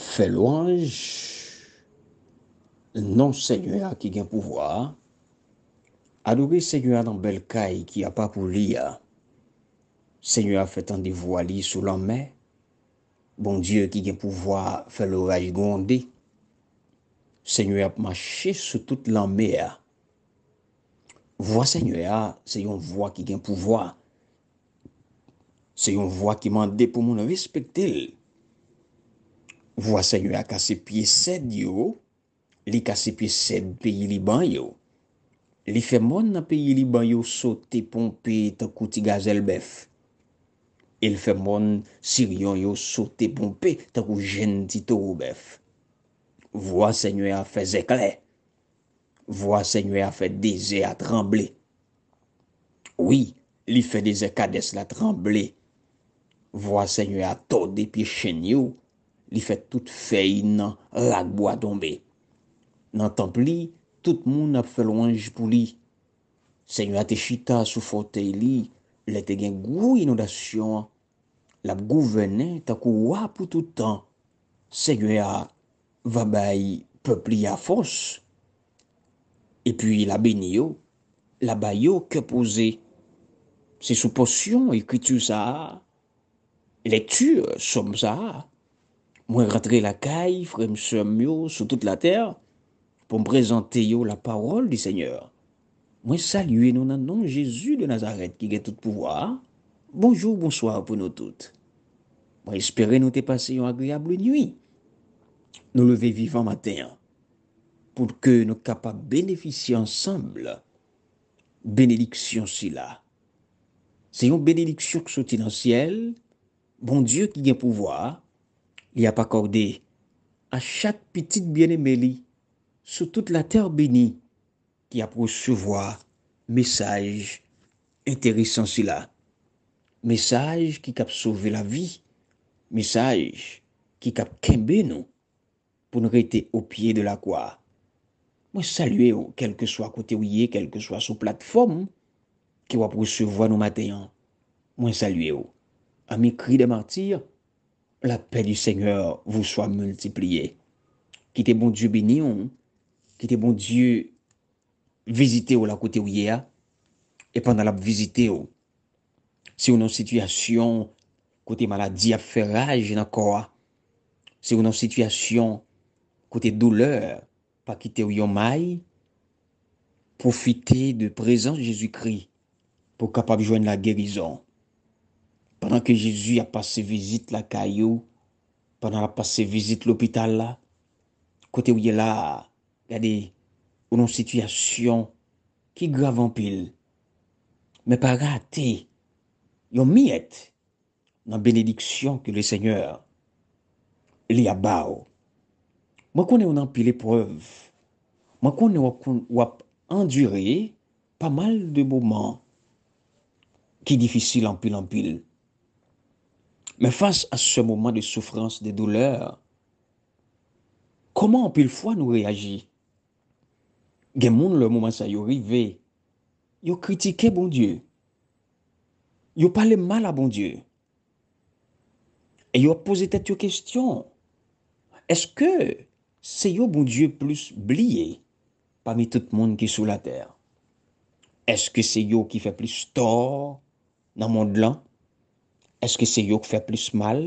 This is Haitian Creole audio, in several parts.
Fè louanj, non sènyou ya ki gen pouvoi. Adoube sènyou ya nan bel kaj ki apapou li ya. Sènyou ya fè tan di voua li sou lanme. Bon diyo ki gen pouvoi fè louanj gondi. Sènyou ya apman chè sou tout lanme ya. Vwa sènyou ya, sèyon vwa ki gen pouvoi. Sèyon vwa ki mande pou moun respektil. Vwa se yon a kase piye sed yo, li kase piye sed peyi li ban yo. Li fe mon nan peyi li ban yo sote pompe ta kouti gazel bef. El fe mon siryon yo sote pompe ta kouti jen ti to ou bef. Vwa se yon a fe zekle. Vwa se yon a fe deze a tremble. Ouye, li fe deze kades la tremble. Vwa se yon a to de piye chen yo. li fet tout fey nan ragbo a dombe. Nan temp li, tout moun ap fel wange pou li. Se yon ate chita sou fote li, le te gen gou inodasyon. La gouvene takou wapou toutan. Se yon a vabay pepli a fos, e pi la beni yo, la bay yo ke pose. Se sou posyon ekwitu sa a, le tue som sa a, Mwen ratre la kay, frem se amyo sou tout la ter pou mprezante yo la parol di seigneur. Mwen salye nou nanon Jezu de Nazaret ki gen tout pouvoar. Bonjou, bonsoir pou nou tout. Mwen espere nou te pase yon agriable nui. Nou leve vivan matin pou ke nou kapak beneficie ansamble. Benediksyon si la. Se yon benediksyon ksouti nan siel, bon dieu ki gen pouvoar. li ap akorde a chak pitit byenemeli sou tout la ter beni ki ap prousevoa mesaj enterisan sila. Mesaj ki kap souve la vi. Mesaj ki kap kembe nou pou nou rete opye de la kwa. Mwen salwe ou, oh, kelke swa kote ou ye, kelke swa sou platform ki wap prousevoa nou matenyan. Mwen salwe ou. Oh. Ami kri de martir, la paix du Seigneur vous soit multipliée. Quittez bon Dieu béni, hein. quittez bon Dieu visité ou la côté ou il et pendant la visite. ou, oh, si vous avez en situation côté maladie à faire rage dans ah. si vous en situation côté douleur, pas quitter ou yon profitez de présence Jésus-Christ pour capable joindre la guérison. pandan ke Jezu a pase vizit la kayou, pandan a pase vizit l'opital la, kote ou ye la, yade, ou nou situasyon, ki grav anpil, me pa rate, yon mi et, nan benediksyon ki le seigneur, li a bau. Mwakone ou nanpil epreuv, mwakone wap endure, pa mal de mwaman, ki difisi l'anpil anpil, men fase a se mouman de soufrans, de douleur, koman pil fwa nou reagi? Gen moun le mouman sa yo rive, yo kritike bon dieu, yo pale mal a bon dieu, e yo pose tet yo kestyon, eske se yo bon dieu plus blye pami tout moun ki sou la ter? Eske se yo ki fe plis tor nan moun glan? Eske se yo k fè plis mal?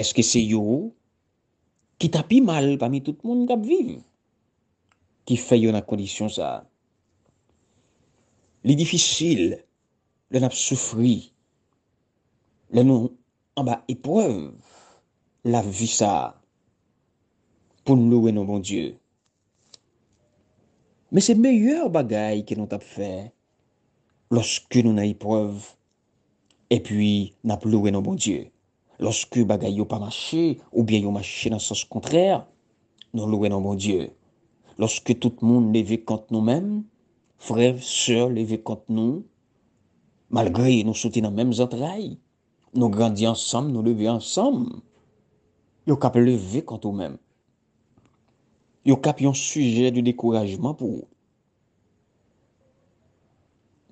Eske se yo ki tapi mal pa mi tout moun tap viv? Ki fè yo nan kondisyon sa? Li difisil le nan ap soufri le nan an ba ipreuv la vi sa pou nou eno mon dieu. Me se meyye bagay ke nou tap fè loske nou nan ipreuv Et puis, n'ap loue nou bon dieu. Lorske bagay yo pa mache, ou bien yo mache nan sas kontrèr, nou loue nou bon dieu. Lorske tout moun leve kante nou mèm, frev, sèr, leve kante nou, malgré nou soti nan mèm zantray, nou grandi ansam, nou leve ansam, yo kap leve kante ou mèm. Yo kap yon sujet di dekourajman pou.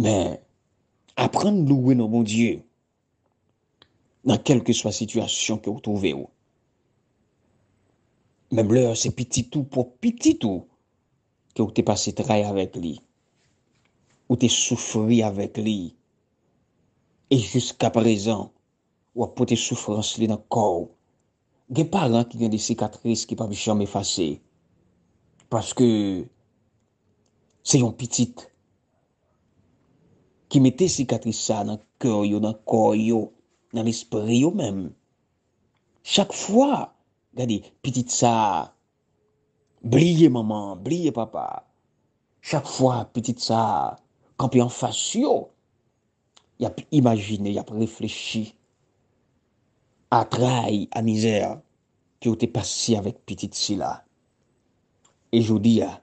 Mè, apren nou loue nou bon dieu. nan kelke swa situasyon ki ou touve ou. Mem lè, se piti tou, pou piti tou, ki ou te pase trai avèk li, ou te soufri avèk li, e jiska prezan, ou apote soufrans li nan kòw. Gen par lan ki gen de sikatris ki pa vi chan me fase, parce ke se yon piti, ki me te sikatris sa nan kòw yo, nan kòw yo, nan l'esprit yo menm. Chak fwa, gade, piti tsa, blye maman, blye papa, chak fwa, piti tsa, kanpe yon fasyo, yap imagine, yap reflechi, a trai, a mizer, ki yo te pasi avèk piti tsi la. E jodi, yon fasyo,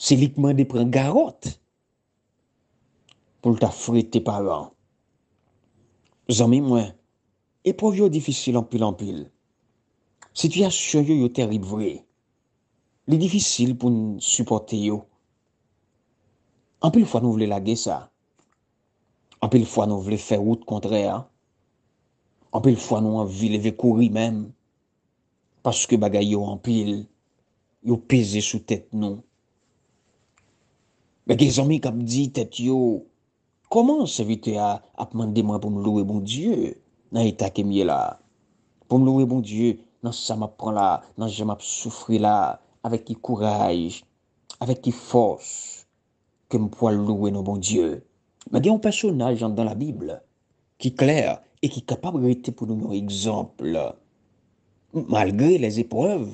se likman de pran garot, pou lta frite te pavan, Zame mwen, e pou yo difisil anpil-anpil. Siti asye yo yo terib vre. Li difisil pou n suporte yo. Anpil fwa nou vle lage sa. Anpil fwa nou vle fwe route kontre a. Anpil fwa nou anvile ve kouri mem. Paske bagay yo anpil, yo pese sou tete nou. Beke zame kam di tete yo. Koman se vitè a ap mande mwen pou m loue bon Diyo nan ita kemye la? Pou m loue bon Diyo nan sa map pran la, nan jan map soufri la, avek ki kouray, avek ki fos kem pou al loue nou bon Diyo. Ma gen yon personajan dan la Bible ki kler e ki kapab rete pou nou nou ekzample. Malgre les epwav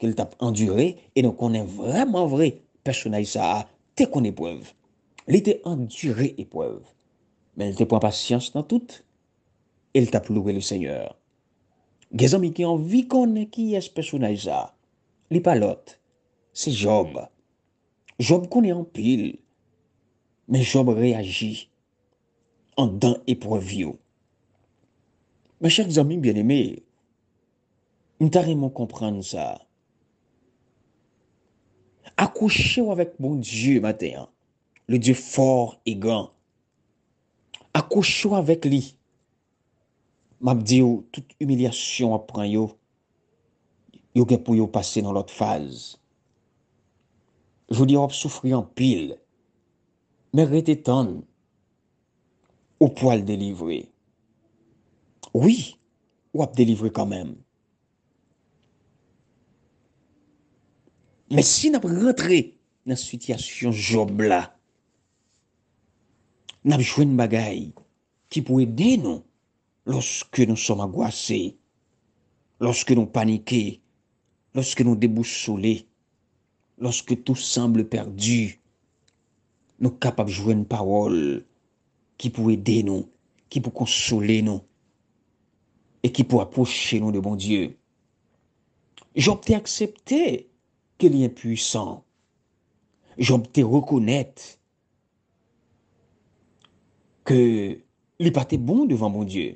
ke l tap endure, e nou konen vreman vre personaj sa te konen epwav. Li te endurè epwèv. Men li te pou apasyans nan tout. El ta plouè le seigneur. Ge zanmi ki anvi konnen ki espesyonaj sa. Li palot. Se job. Job konnen anpil. Men job reagi. An dan epwèv yo. Men chèk zanmi mbyen eme. M ta remon kompran sa. Akouche ou avèk moun diye matè an. Le dieu for e gan. Akou chou avèk li. Mab di ou, oh, tout umilyasyon ap pran yo, yo gen pou yo pase nan lot oh, faz. Jou li ap soufri an pil. Mè re te tan ou po al delivre. Oui, ou ap delivre kan mèm. Mè si n ap rentre nan sityasyon job la, N apjouen bagay ki pou ede nou loske nou som agwase, loske nou panike, loske nou deboussole, loske tou semble perdu, nou kap apjouen parol ki pou ede nou, ki pou konsole nou, e ki pou aposhe nou de bon dieu. J apte aksepte ke liye pwisan, j apte rekounet ki ke li patè bon devan moun die.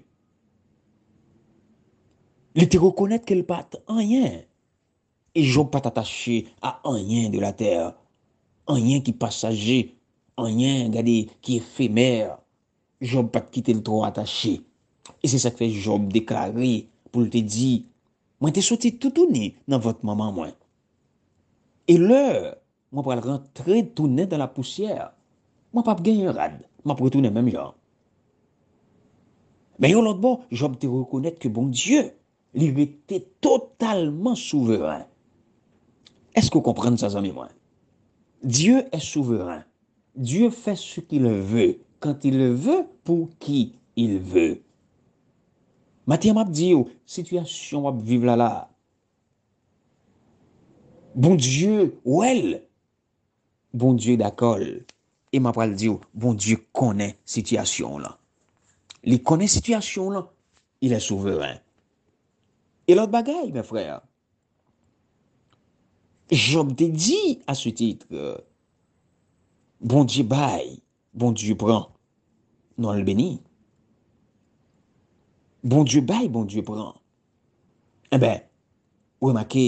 Li te rekounèt ke li patè anyen. E Job pat attaché a anyen de la terre. Anyen ki pasajé. Anyen, gade, ki efemèr. Job pat kitè l'tro attaché. E se sa kfe Job deklaré pou l'te di, mwen te soti toutouni nan vòt maman mwen. E lè, mwen pral rentre toutouni dan la poussièr. Mwen pap gen yon radd. Ma pou etounen menm jan. Men yon lout bon, jwab te rekounet ke bon Diyo, libe te totalman souveran. Eskou kompren sa zami mwen? Diyo e souveran. Diyo fe souk il ve. Kant il ve pou ki il ve. Matyam ap diyo, sitwasyon ap vivlala. Bon Diyo, ouel. Bon Diyo, d'akol. Eman pral diyo, bon diyo konen sityasyon la. Li konen sityasyon la, ilè souveren. E lòt bagay, mè frè. Job dedy a sou titre. Bon diyo bay, bon diyo pran. Non albeni. Bon diyo bay, bon diyo pran. Eben, eh ou emakè,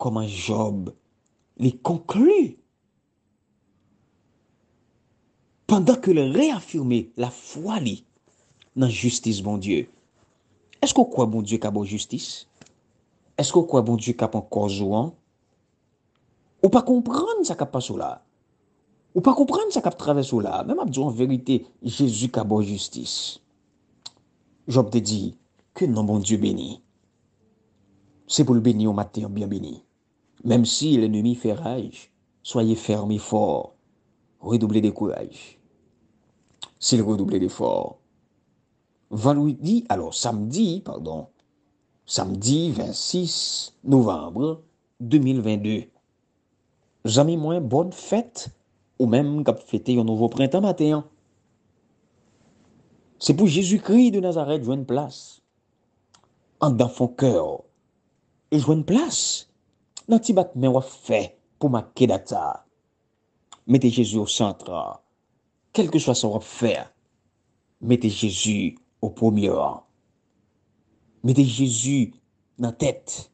koman Job li konklu. pandan ke le re-affirme la fwa li nan justis bon die. Esko kwa bon die kap an korjouan? Ou pa kompran sa kap pa sou la? Ou pa kompran sa kap trave sou la? Mèm ap diyon verite, jesu kap an korjouan? Jop te di, ke nan bon die beni? Se pou l'beni ou mati an byan beni. Mèm si l'enemi feraj, soye fermi for, redoublé de kouaj. S'il redoublé l'effort. Valoui di, alo samdi, pardon, samdi 26 novembre 2022. Zami mwen bon fèt ou mèm kap fètè yon nouvo printan matè an. Se pou Jésus-Christ de Nazareth jwen plas, an dan fon kèr yon jwen plas, nan ti bat mè waf fèt pou ma kèdata. Mète Jésus ou s'antra, quel que soit son offert faire, mettez Jésus au premier rang. Mettez Jésus dans la tête,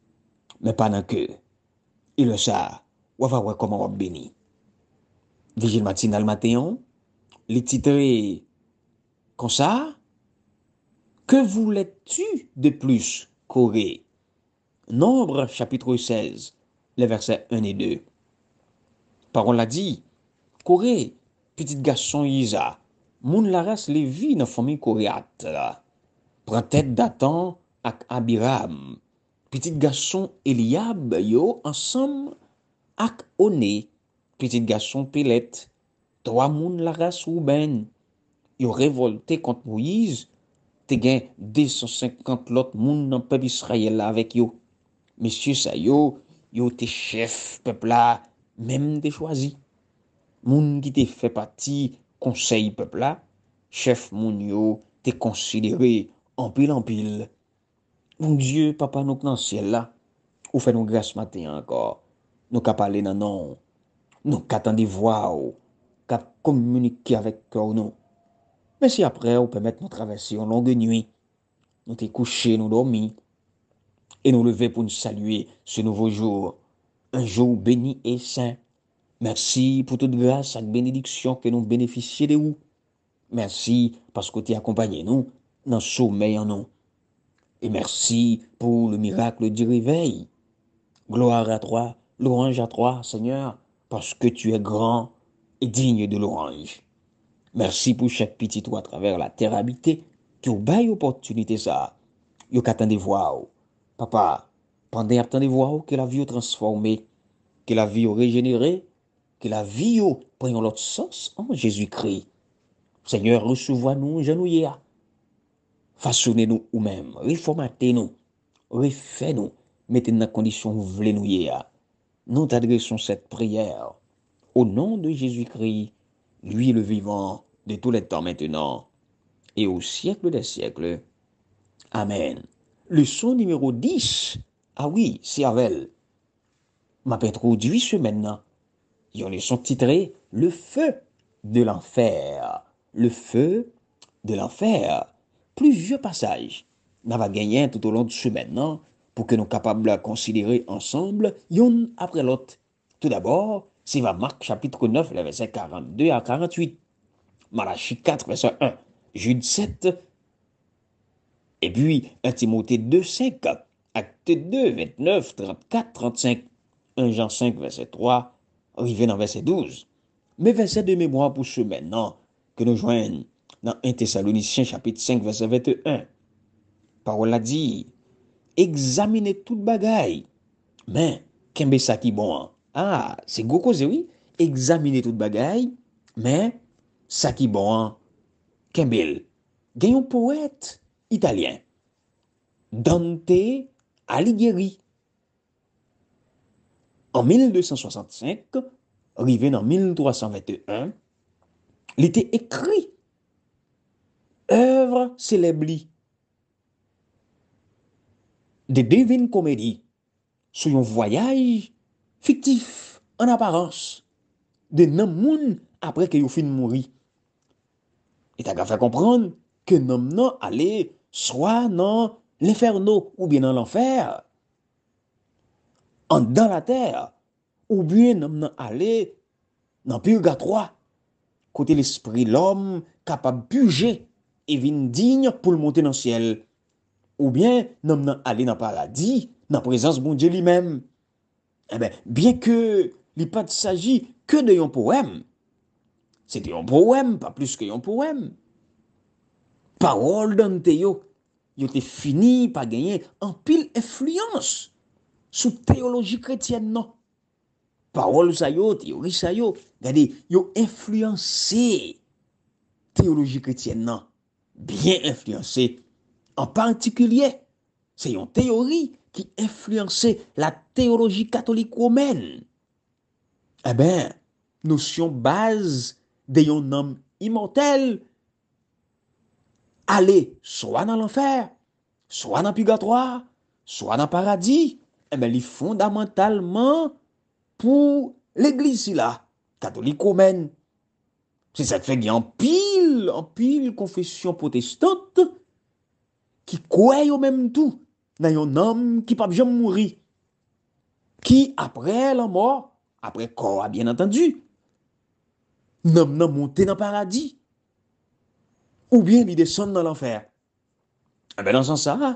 mais pas dans le queue. Et le ça, on va voir comment on va béni. Vigile matinal matin, les titres, comme ça. Que voulais-tu de plus, Corée? Nombre chapitre 16, les versets 1 et 2. Parole l'a dit, Corée, Petit gason Yiza, moun la rase levi nan fomil koreyat. Pren tèt datan ak Abiram. Petit gason Eliab yo ansam ak One. Petit gason Pellet, dwa moun la rase ouben. Yo revolte kont Mouiz, te gen 250 lot moun nan pep Israel la vek yo. Mesye sa yo, yo te chef pepla menm de chwazi. Moun ki te fè pati konsey pepla, chèf moun yo te konsidere empil-empil. Moun djye, papa nouk nan sè la, ou fè nouk grè smate an akor, nou ka pale nan nou, nou ka tan di vwa ou, ka komunike avèk kor nou. Mè si apre ou pè mèt nou travesse yon long de nui, nou te kouche nou dormi, e nou leve pou nou salue se nouvo jour, un joun bèni e sè, Merci pour toute grâce et bénédiction que nous bénéficions de vous. Merci parce que tu accompagné nous dans le sommeil en nous. Et merci pour le miracle du réveil. Gloire à toi, l'orange à toi, Seigneur, parce que tu es grand et digne de l'orange. Merci pour chaque petit toi à travers la terre habitée qui vous une opportunité ça. Yo qu'attendez voir. Papa, pendant de voir que la vie a transformée, que la vie a régénérée, la vie yo oh, l'autre sens en hein, Jésus-Christ. Seigneur, reçois nous genouillés. Façonnez-nous ou même, reformatez nous refais-nous, mettez-nous dans la condition nous. Nous t'adressons cette prière au nom de Jésus-Christ, lui le vivant de tous les temps maintenant et au siècle des siècles. Amen. Leçon numéro 10. Ah oui, c'est Avel. Ma introduit ce maintenant ils on les sont titrés Le feu de l'enfer. Le feu de l'enfer. Plusieurs passages. Nous va gagner tout au long de ce maintenant pour que nous capables de considérer ensemble, l'un après l'autre. Tout d'abord, c'est Marc chapitre 9, les versets 42 à 48. Malachie 4, verset 1. Jude 7. Et puis, 1 Timothée 2, 5. Acte 2, 29, 34, 35. 1 Jean 5, verset 3. Rive nan verset 12. Me verset de memwa pou semen nan ke nou jwen nan 1 Tesalonicien chapit 5 verset 21. Parola di, examine tout bagay, men kembe sa ki bon an. Ah, se goko zewi, examine tout bagay, men sa ki bon an. Kembel, gen yon poet italien, Dante Alighieri. An 1265, rive nan 1321, li te ekri. Evre seleb li. De devin komedi. Sou yon voyaj fiktif an aparence. De nan moun apre ke yo fin mouri. E ta gafan kompran ke nan nan ale soa nan leferno ou bien nan lanfer. An dan la ter, oubyen nanm nan ale nanpil gatroa, kote l'esprit l'om kapab buje evin digne pou l'monte nan siel, oubyen nanm nan ale nan paradis nan prezans moun dje li men. Ebe, byen ke li pat saji ke de yon poem, se te yon poem pa plus ke yon poem, parol dan te yo, yo te fini pa genye anpil effluyans. Sou teologi kretyen nan. Parol sa yo, teologi sa yo. Gade, yo influensi teologi kretyen nan. Bien influensi. An panti kliye, se yon teologi ki influensi la teologi katolik women. E ben, nou syon baz de yon nam imotel. Ale, so an an l'anfer, so an an pigatroi, so an an paradis. Ebe eh li fondamentalman pou l'eglisi la. Katolikou men. Se sa te fe di anpil, anpil konfesyon potestante. Ki kwe yo menm tou. Nan yon nam ki pa bjom mouri. Ki apre la mor, apre ko a bien atendu. Nam nan monte nan paradis. Ou bien li desen nan l'anfer. Ebe eh lan san sa.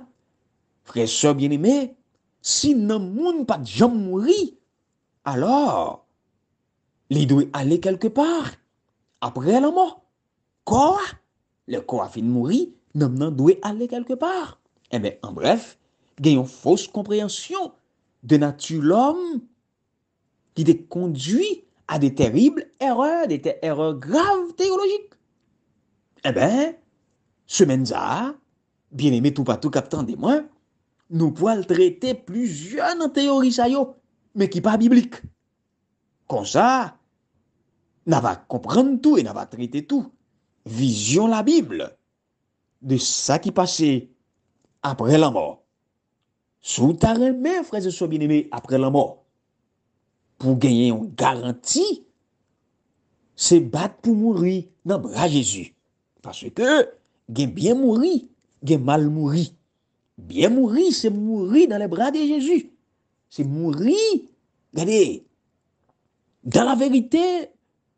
Fre se bien ime. Si nan moun pat jom mouri, alor, li dwe ale kelke par. Apre lanman, kora, le kora fin mouri, nan nan dwe ale kelke par. Eh en bref, genyon fos komprehensyon de natu lom ki de kondwi a de terible erreur, a de terible erreur grave teologik. E eh ben, semen za, bien eme tou patou kap tan de mwen, nou pou al trete plus joun an teorisa yo, men ki pa biblik. Kon sa, na va komprende tou, e na va trete tou. Vizyon la Bible, de sa ki pase apre la mor. Sou ta reme, fraze sou bineme, apre la mor, pou genye yon garanti, se bat pou mouri nan bra Jezu. Paswe ke gen bien mouri, gen mal mouri. Biye mouri, se mouri dan le brade jesu. Se mouri, gade, dan la verite,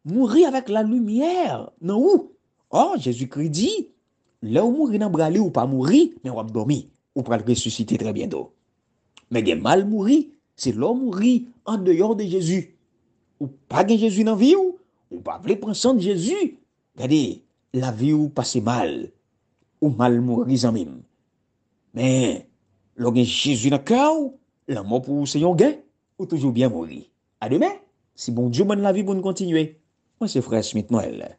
mouri avak la lumiere nan non, oh, ou. Or, jesu kredi, le ou mouri nan brade ou pa mouri, men wap domi, ou pral resusite tre biendo. Men gen mal mouri, se le ou mouri an deyor de jesu. Ou pa gen jesu nan vi ou, ou pa vle pransan de jesu. Gade, la vi ou pase mal, ou mal mouri zan minm. Mè, logè Jésus na kèw, la mò pou se yon gè, ou toujou bè mou li. A demè, si bon djouman la vi, bon kontinue. Mwen se fre Smite Noël.